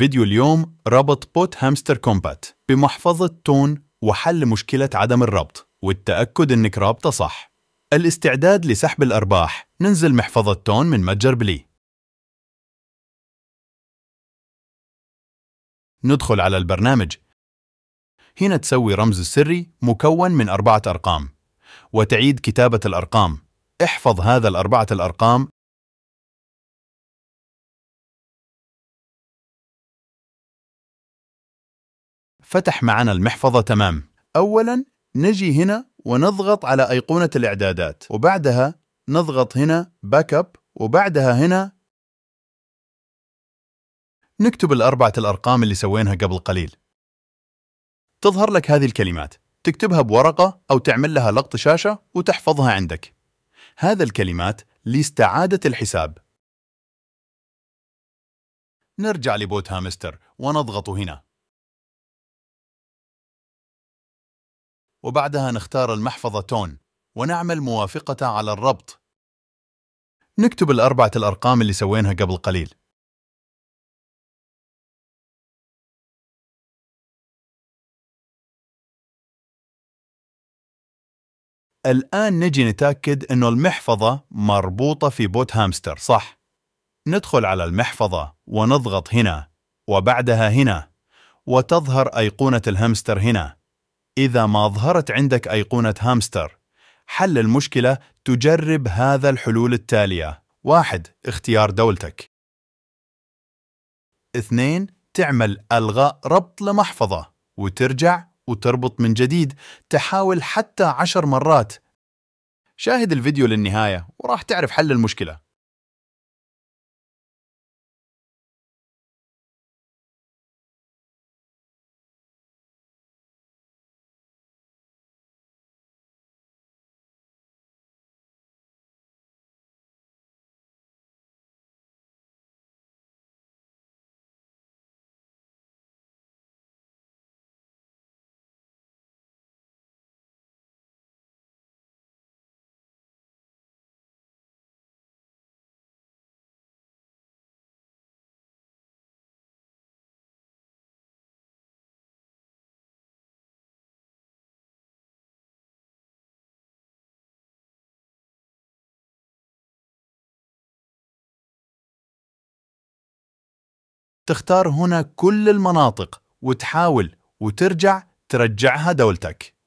فيديو اليوم ربط بوت هامستر كومبات بمحفظة تون وحل مشكلة عدم الربط والتأكد إنك رابطة صح الاستعداد لسحب الأرباح ننزل محفظة تون من متجر بلي ندخل على البرنامج هنا تسوي رمز السري مكون من أربعة أرقام وتعيد كتابة الأرقام احفظ هذا الأربعة الأرقام فتح معنا المحفظة تمام أولا نجي هنا ونضغط على أيقونة الإعدادات وبعدها نضغط هنا باك اب وبعدها هنا نكتب الأربعة الأرقام اللي سوينها قبل قليل تظهر لك هذه الكلمات تكتبها بورقة أو تعمل لها لقط شاشة وتحفظها عندك هذا الكلمات لاستعادة الحساب نرجع لبوت هامستر ونضغط هنا وبعدها نختار المحفظة تون ونعمل موافقة على الربط نكتب الأربعة الأرقام اللي سوينها قبل قليل الآن نجي نتأكد أنه المحفظة مربوطة في بوت هامستر صح ندخل على المحفظة ونضغط هنا وبعدها هنا وتظهر أيقونة الهامستر هنا إذا ما ظهرت عندك أيقونة هامستر حل المشكلة تجرب هذا الحلول التالية واحد اختيار دولتك اثنين تعمل ألغاء ربط لمحفظة وترجع وتربط من جديد تحاول حتى عشر مرات شاهد الفيديو للنهاية وراح تعرف حل المشكلة تختار هنا كل المناطق وتحاول وترجع ترجعها دولتك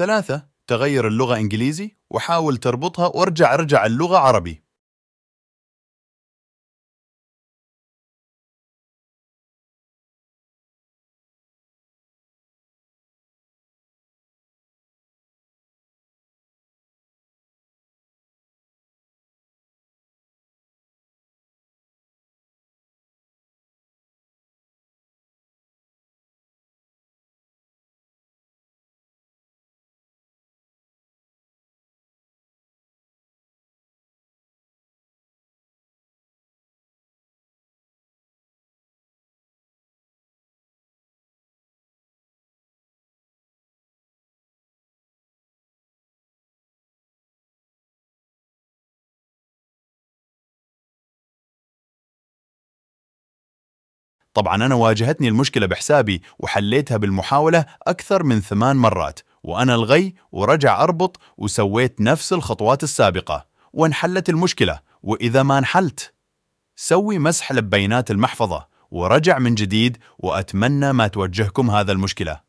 ثلاثة تغير اللغة إنجليزي وحاول تربطها وارجع ارجع اللغة عربي طبعا أنا واجهتني المشكلة بحسابي وحليتها بالمحاولة أكثر من ثمان مرات وأنا الغي ورجع أربط وسويت نفس الخطوات السابقة وانحلت المشكلة وإذا ما انحلت سوي مسح لبيانات المحفظة ورجع من جديد وأتمنى ما توجهكم هذا المشكلة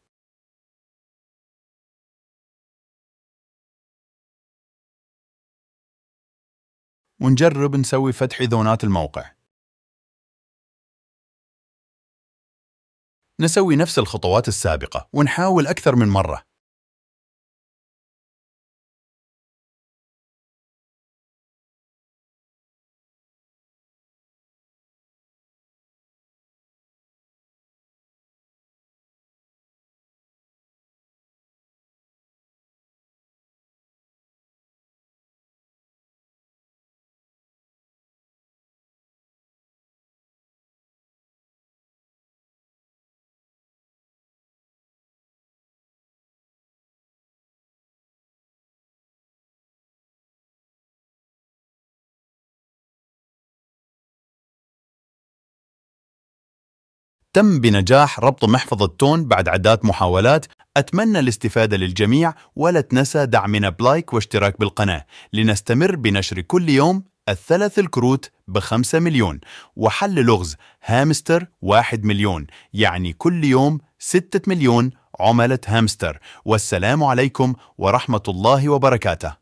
ونجرب نسوي فتح إذونات الموقع نسوي نفس الخطوات السابقة ونحاول أكثر من مرة تم بنجاح ربط محفظة تون بعد عدات محاولات أتمنى الاستفادة للجميع ولا تنسى دعمنا بلايك واشتراك بالقناة لنستمر بنشر كل يوم الثلاث الكروت بخمسة مليون وحل لغز هامستر واحد مليون يعني كل يوم ستة مليون عملة هامستر والسلام عليكم ورحمة الله وبركاته